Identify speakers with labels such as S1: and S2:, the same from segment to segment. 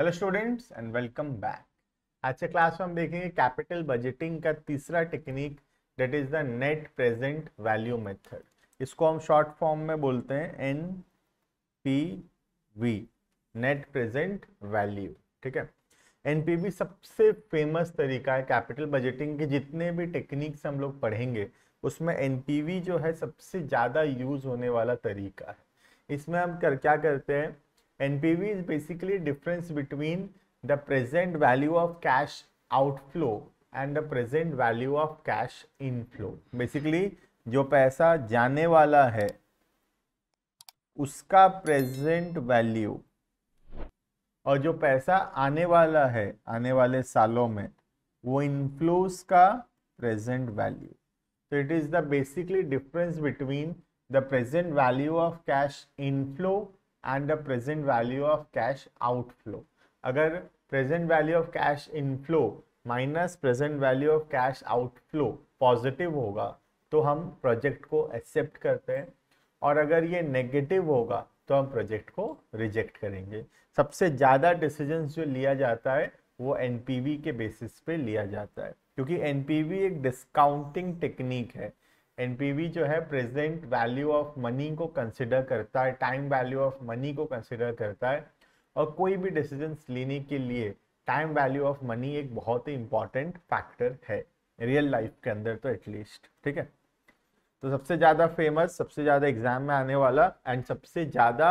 S1: Hello students and welcome back आज के class में हम देखेंगे कैपिटल बजटिंग का तीसरा technique that is the net present value method इसको हम शॉर्ट फॉर्म में बोलते हैं N P V net present value ठीक है एन पी वी सबसे फेमस तरीका है कैपिटल बजटिंग के जितने भी टेक्निक्स हम लोग पढ़ेंगे उसमें वी जो है सबसे ज़्यादा यूज होने वाला तरीका है इसमें हम कर क्या करते हैं NPV is basically difference between the present value of cash outflow and the present value of cash inflow basically जो पैसा जाने वाला है उसका प्रेजेंट वैल्यू और जो पैसा आने वाला है आने वाले सालों में वो इनफ्लोस का प्रेजेंट वैल्यू तो it is the basically difference between the present value of cash inflow and the present value of cash outflow अगर present value of cash inflow minus present value of cash outflow positive होगा तो हम project को accept करते हैं और अगर ये नेगेटिव होगा तो हम प्रोजेक्ट को रिजेक्ट करेंगे सबसे ज़्यादा डिसीजन जो लिया जाता है वो एन के बेसिस पे लिया जाता है क्योंकि एन एक डिस्काउंटिंग टेक्निक है एनपीवी जो है प्रेजेंट वैल्यू ऑफ मनी को कंसिडर करता है टाइम वैल्यू ऑफ मनी को कंसिडर करता है और कोई भी डिसीजंस लेने के लिए टाइम वैल्यू ऑफ मनी एक बहुत ही इंपॉर्टेंट फैक्टर है रियल लाइफ के अंदर तो एटलीस्ट ठीक है तो सबसे ज़्यादा फेमस सबसे ज़्यादा एग्जाम में आने वाला एंड सबसे ज़्यादा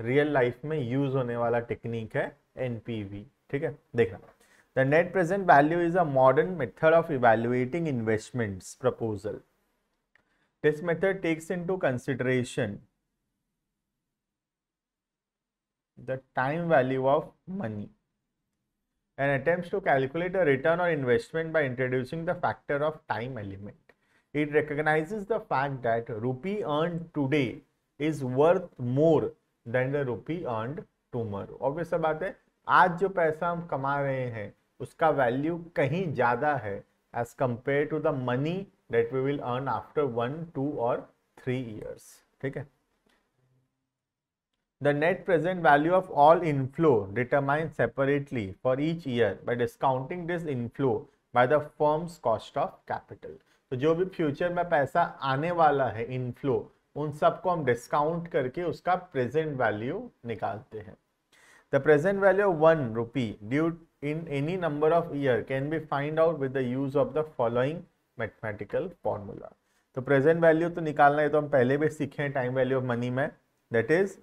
S1: रियल लाइफ में यूज होने वाला टेक्निक है एन ठीक है देखना the net present value is a modern method of evaluating investments proposal this method takes into consideration the time value of money and attempts to calculate the return on investment by introducing the factor of time element. It recognizes the fact that rupee earned today is worth more than the rupee earned tomorrow. Obvious baat hai aaj jo paisa hum kama rahe hain uska value kahin zyada hai as compared to the money that we will earn after one, two or three years. ठीक है The net present value of all inflow determined separately for each year by discounting this inflow by the firm's cost of capital. तो जो भी future में पैसा आने वाला है इनफ्लो उन सबको हम डिस्काउंट करके उसका प्रेजेंट वैल्यू निकालते हैं the present value of one rupee due in any number of year can be find out with the use of the following mathematical formula तो प्रेजेंट वैल्यू तो निकालना है तो हम पहले भी सीखे हैं टाइम वैल्यू ऑफ मनी में that is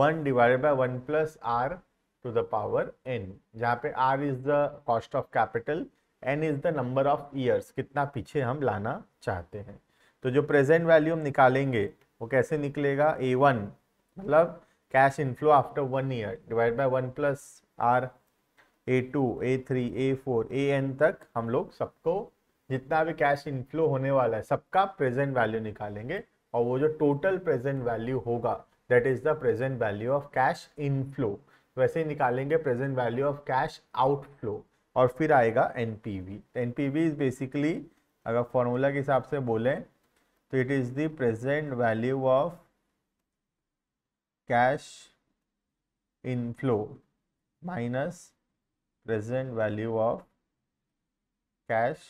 S1: one divided by one plus R to the power N जहाँ पे R is the cost of capital N is the number of years कितना पीछे हम लाना चाहते हैं तो जो प्रेजेंट वैल्यू हम निकालेंगे वो कैसे निकलेगा ए वन मतलब cash inflow after one year divide by one plus R A two A three A four A N तक हम लोग सबको जितना भी कैश इनफ्लो होने वाला है सबका प्रेजेंट वैल्यू निकालेंगे और वो जो टोटल प्रेजेंट वैल्यू होगा that is the present value of cash inflow वैसे ही निकालेंगे present value of cash outflow और फिर आएगा N P V N P V is basically अगर फॉर्मूला के हिसाब से बोलें तो it is the present value of cash inflow minus present value of cash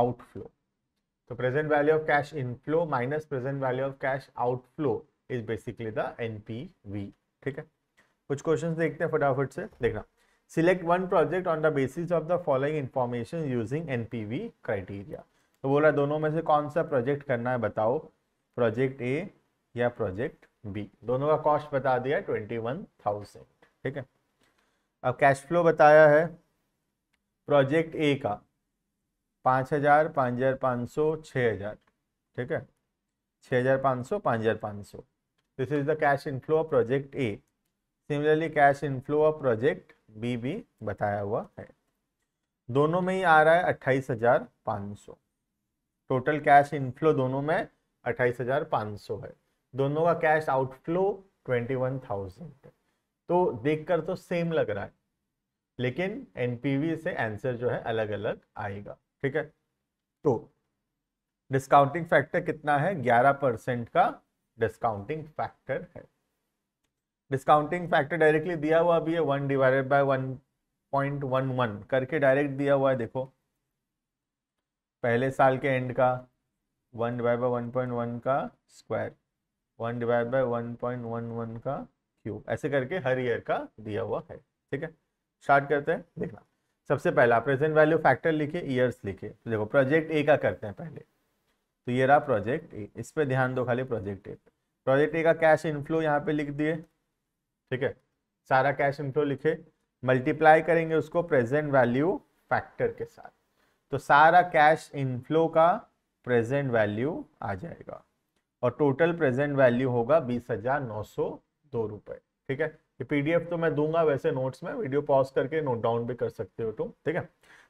S1: outflow. So present value of cash inflow minus present value of cash outflow is basically the NPV. ठीक है कुछ question देखते हैं फटाफट से देखना select one project on the basis of the following information using NPV criteria तो बोला दोनों में से कौन सा प्रोजेक्ट करना है बताओ प्रोजेक्ट ए या प्रोजेक्ट बी दोनों का कॉस्ट बता दिया ट्वेंटी वन थाउजेंड ठीक है अब कैश फ्लो बताया है प्रोजेक्ट ए का पाँच हज़ार पाँच हज़ार पाँच सौ छः हज़ार ठीक है छः हज़ार पाँच सौ पाँच हज़ार पाँच सौ this is the cash inflow of project A similarly cash inflow of project B भी बताया हुआ है दोनों में ही आ रहा है अट्ठाईस हज़ार पाँच सौ टोटल कैश इनफ्लो दोनों में अट्ठाईस हज़ार पाँच सौ है दोनों का cash outflow twenty one thousand है तो देखकर तो सेम लग रहा है लेकिन एनपीवी से आंसर जो है अलग अलग आएगा ठीक है तो डिस्काउंटिंग फैक्टर कितना है 11 परसेंट का डिस्काउंटिंग फैक्टर है डिस्काउंटिंग फैक्टर डायरेक्टली दिया हुआ अभी है one divided by one point one one करके डायरेक्ट दिया हुआ है देखो पहले साल के एंड का one divide by one point one का square one divide by one point one one का क्यूब ऐसे करके हर ईयर का दिया हुआ है ठीक है स्टार्ट करते हैं देखना सबसे पहला प्रेजेंट वैल्यू फैक्टर लिखे ईयर्स लिखे तो देखो प्रोजेक्ट ए का करते हैं पहले तो ये रहा प्रोजेक्ट ए इस पर ध्यान दो खाली प्रोजेक्ट ए प्रोजेक्ट ए का कैश इनफ्लो यहाँ पे लिख दिए ठीक है सारा कैश इनफ्लो लिखे मल्टीप्लाई करेंगे उसको प्रेजेंट वैल्यू फैक्टर के साथ तो सारा कैश इनफ्लो का प्रेजेंट वैल्यू आ जाएगा और टोटल प्रेजेंट वैल्यू होगा बीस हजार नौ सौ दो रुपए ठीक है ये पीडीएफ तो मैं दूंगा वैसे नोट्स में वीडियो पॉज करके नोट डाउन भी कर सकते हो तुम ठीक है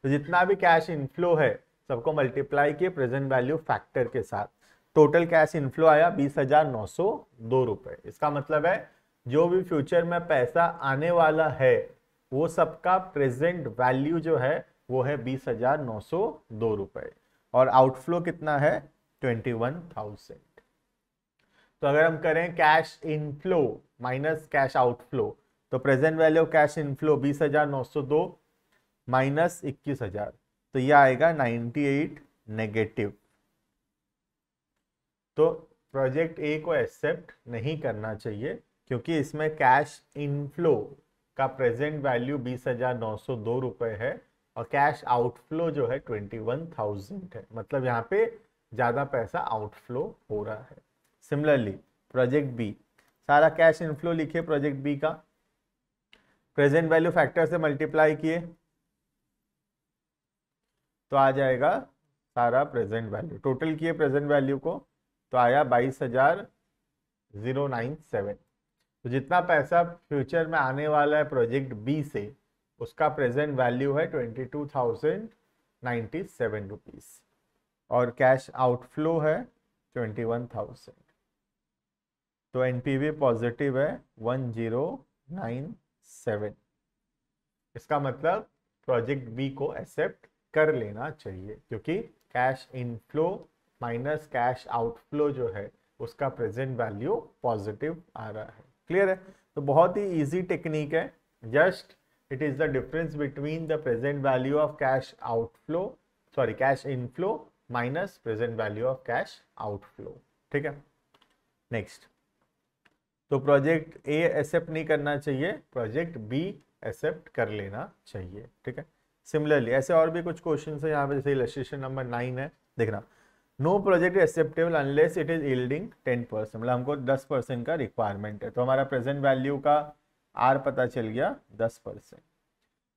S1: तो जितना भी कैश इनफ्लो है सबको मल्टीप्लाई किए प्रेजेंट वैल्यू फैक्टर के साथ टोटल कैश इनफ्लो आया बीस हजार नौ सौ दो रुपये इसका मतलब है जो भी फ्यूचर में पैसा आने वाला है वो सबका प्रेजेंट वैल्यू जो है वो है बीस हजार नौ सौ दो रुपये और आउटफ्लो कितना है ट्वेंटी वन थाउजेंड तो अगर हम करें cash inflow minus cash outflow तो प्रेजेंट वैल्यू कैश इनफ्लो बीस हजार नौ सौ दो माइनस इक्कीस हजार तो यह आएगा नाइनटी एट नेगेटिव तो प्रोजेक्ट ए को एक्सेप्ट नहीं करना चाहिए क्योंकि इसमें कैश इनफ्लो का प्रेजेंट वैल्यू बीस हजार नौ सौ दो रुपए है और कैश आउटफ्लो जो है ट्वेंटी वन थाउजेंड है मतलब यहाँ पे ज़्यादा पैसा आउटफ्लो हो रहा है सिमिलरली प्रोजेक्ट बी सारा कैश इनफ्लो लिखे प्रोजेक्ट बी का प्रेजेंट वैल्यू फैक्टर से मल्टीप्लाई किए तो आ जाएगा सारा प्रेजेंट वैल्यू टोटल किए प्रेजेंट वैल्यू को तो आया बाईस हजार जीरो नाइन सेवन तो जितना पैसा फ्यूचर में आने वाला है प्रोजेक्ट बी से उसका प्रेजेंट वैल्यू है twenty two thousand ninety seven rupees और कैश आउटफ्लो है ट्वेंटी वन थाउजेंड तो एनपीवी पॉजिटिव है वन जीरो नाइन सेवन इसका मतलब प्रोजेक्ट बी को एक्सेप्ट कर लेना चाहिए क्योंकि cash inflow minus cash outflow जो है उसका प्रेजेंट वैल्यू पॉजिटिव आ रहा है क्लियर है तो बहुत ही इजी टेक्निक है just it is the difference between the present value of cash outflow sorry cash inflow minus present value of cash outflow ठीक है नेक्स्ट तो प्रोजेक्ट ए एक्सेप्ट नहीं करना चाहिए प्रोजेक्ट बी एक्सेप्ट कर लेना चाहिए ठीक है सिमिलरली ऐसे और भी कुछ क्वेश्चन है यहाँ पे जैसे इलेस्ट्रेशन नंबर नाइन है देखना no project acceptable unless it is yielding ten percent मतलब हमको दस परसेंट का रिक्वायरमेंट है तो हमारा प्रेजेंट वैल्यू का आर पता चल गया दस परसेंट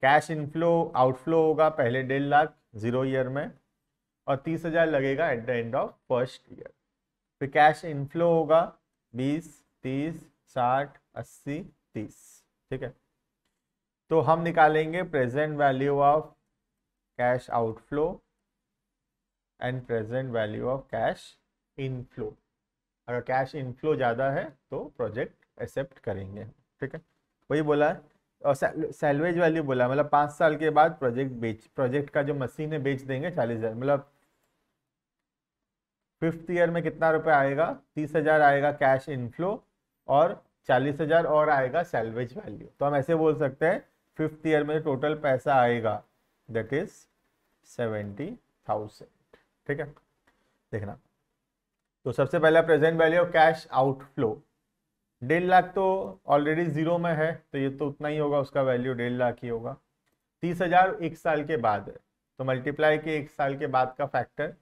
S1: कैश इनफ्लो आउटफ्लो होगा पहले डेढ़ लाख जीरो ईयर में और तीस हजार लगेगा at the end of first year फिर कैश इनफ्लो होगा बीस तीस साठ अस्सी तीस ठीक है तो हम निकालेंगे present value of cash outflow and present value of cash inflow अगर कैश इनफ्लो ज़्यादा है तो प्रोजेक्ट एक्सेप्ट करेंगे ठीक है वही बोला है और सैलवेज वैल्यू बोला मतलब पाँच साल के बाद प्रोजेक्ट बेच प्रोजेक्ट का जो मशीन है बेच देंगे चालीस हज़ार मतलब फिफ्थ ईयर में कितना रुपए आएगा तीस हज़ार आएगा कैश इनफ्लो और चालीस हजार और आएगा सैलवेज वैल्यू तो हम ऐसे बोल सकते हैं फिफ्थ ईयर में टोटल पैसा आएगा दैट इज सेवेंटी थाउजेंड ठीक है देखना तो सबसे पहला प्रेजेंट वैल्यू कैश आउटफ्लो डेढ़ लाख तो ऑलरेडी ज़ीरो में है तो ये तो उतना ही होगा उसका वैल्यू डेढ़ लाख ही होगा तीस हजार एक साल के बाद है तो मल्टीप्लाई के एक साल के बाद का factor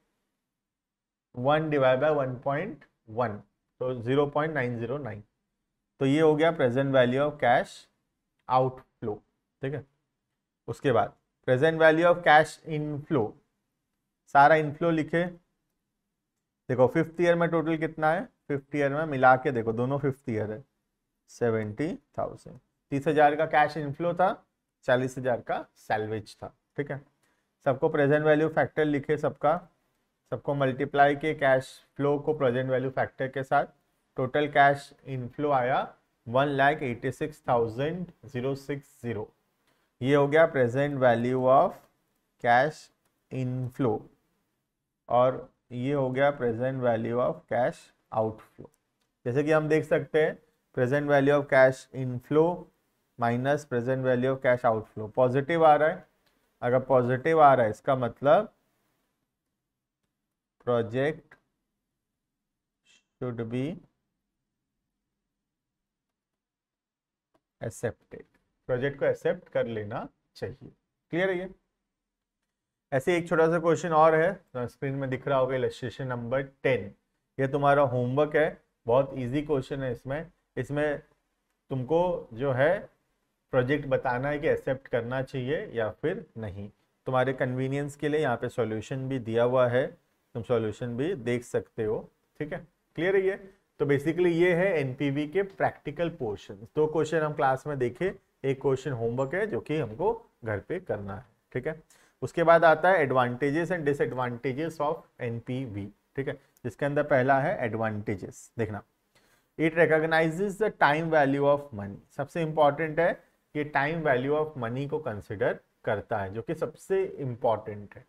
S1: one divide by one point one तो zero point nine zero nine तो ये हो गया present value of cash outflow ठीक है उसके बाद present value of cash inflow सारा इनफ्लो लिखे देखो फिफ्थ ईयर में टोटल कितना है फिफ्थ ईयर में मिला के देखो दोनों फिफ्थ ईयर है सेवेंटी थाउजेंड तीस हजार का कैश इनफ्लो था चालीस हजार का सैलवेज था ठीक है सबको प्रेजेंट वैल्यू फैक्टर लिखे सबका सबको मल्टीप्लाई के कैश फ्लो को प्रेजेंट वैल्यू फैक्टर के साथ टोटल कैश इनफ्लो आया one lakh eighty six thousand zero six zero ये हो गया present value of cash inflow और ये हो गया present value of cash outflow जैसे कि हम देख सकते हैं present value of cash inflow minus present value of cash outflow positive आ रहा है अगर पॉजिटिव आ रहा है इसका मतलब project should be accepted project को एक्सेप्ट कर लेना चाहिए क्लियर है ये ऐसे एक छोटा सा क्वेश्चन और है स्क्रीन तो में दिख रहा होगा इलस्ट्रेशन नंबर टेन ये तुम्हारा होमवर्क है बहुत इजी क्वेश्चन है इसमें इसमें तुमको जो है प्रोजेक्ट बताना है कि एक्सेप्ट करना चाहिए या फिर नहीं तुम्हारे कन्वीनियंस के लिए यहाँ पे सॉल्यूशन भी दिया हुआ है तुम सॉल्यूशन भी देख सकते हो ठीक है क्लियर है ये तो बेसिकली ये है एनपीवी के प्रैक्टिकल पोर्शन दो क्वेश्चन हम क्लास में देखे एक क्वेश्चन होमवर्क है जो कि हमको घर पे करना है ठीक है उसके बाद आता है advantages and disadvantages of NPV ठीक है जिसके अंदर पहला है एडवांटेजेस देखना it recognises the time value of money सबसे इंपॉर्टेंट है कि टाइम वैल्यू ऑफ मनी को कंसिडर करता है जो कि सबसे इंपॉर्टेंट है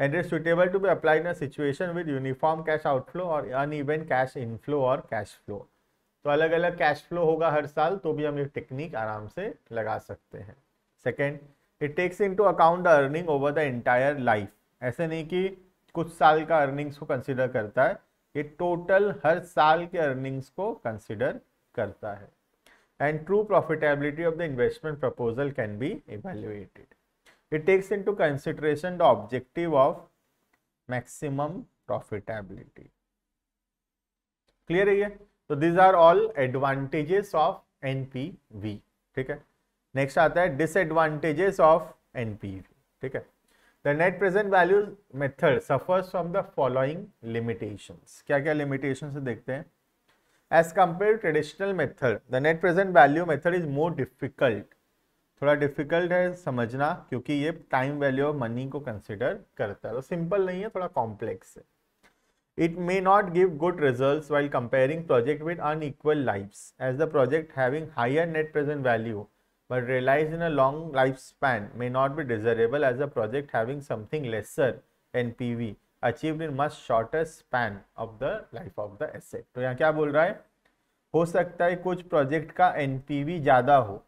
S1: and is suitable to be applied in situation with uniform cash outflow और अन इवेंट कैश इनफ्लो और कैश फ्लो तो अलग अलग कैश फ्लो होगा हर साल तो भी हम ये टेक्निक आराम से लगा सकते हैं second it takes into account the earning over the entire life ऐसे नहीं कि कुछ साल का अर्निंग्स को कंसिडर करता है ये टोटल हर साल के अर्निंग्स को कंसिडर करता है and true profitability of the investment proposal can be evaluated it takes into consideration the objective of maximum profitability clear है तो these are all advantages of NPV ठीक है next आता है disadvantages of NPV ठीक है the net present value method suffers from the following limitations क्या क्या limitations है देखते हैं as compared to traditional method the net present value method is more difficult थोड़ा डिफिकल्ट है समझना क्योंकि ये टाइम वैल्यू ऑफ मनी को कंसिडर करता है तो सिंपल नहीं है थोड़ा कॉम्प्लेक्स है it may not give good result while comparing project with unequal lifes as the project having higher net present value but realise in a long life span may not be desirable as a project having something lesser N P V achieve in must shortest span of the life of the asset तो यहाँ क्या बोल रहा है हो सकता है कुछ प्रोजेक्ट का एन पी वी ज़्यादा हो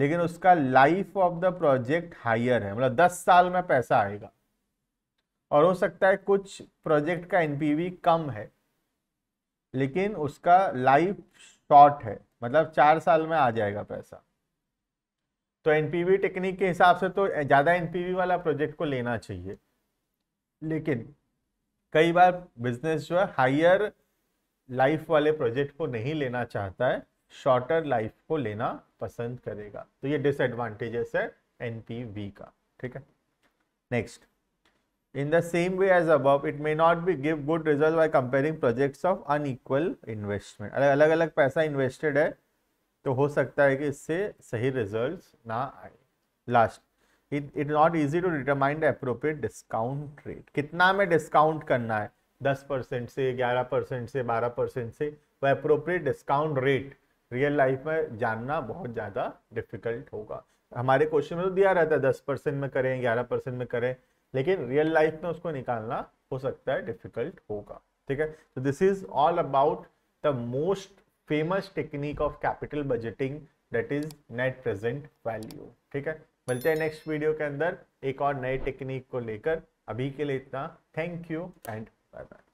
S1: लेकिन उसका life of the project higher है मतलब दस साल में पैसा आएगा और हो सकता है कुछ प्रोजेक्ट का एनपीवी कम है लेकिन उसका लाइफ शॉर्ट है मतलब चार साल में आ जाएगा पैसा तो एनपीवी टेक्निक के हिसाब से तो ज़्यादा एनपीवी वाला प्रोजेक्ट को लेना चाहिए लेकिन कई बार बिजनेस जो है हायर लाइफ वाले प्रोजेक्ट को नहीं लेना चाहता है शॉर्टर लाइफ को लेना पसंद करेगा तो ये डिसएडवांटेजेस है एनपीवी का ठीक है next in the same way as अब it may not be give good result by comparing projects of unequal investment अलग अलग अलग पैसा इन्वेस्टेड है तो हो सकता है कि इससे सही रिजल्ट ना आए last it it not easy to determine the appropriate discount rate कितना में डिस्काउंट करना है दस परसेंट से ग्यारह परसेंट से बारह परसेंट से वह appropriate discount rate real life में जानना बहुत ज़्यादा डिफिकल्ट होगा हमारे क्वेश्चन में तो दिया रहता है दस परसेंट में करें ग्यारह परसेंट में करें लेकिन रियल लाइफ में उसको निकालना हो सकता है डिफिकल्ट होगा ठीक है तो this is all about the most famous technique of capital budgeting that is net present value ठीक है मिलते हैं नेक्स्ट वीडियो के अंदर एक और नए टेक्निक को लेकर अभी के लिए इतना thank you and bye bye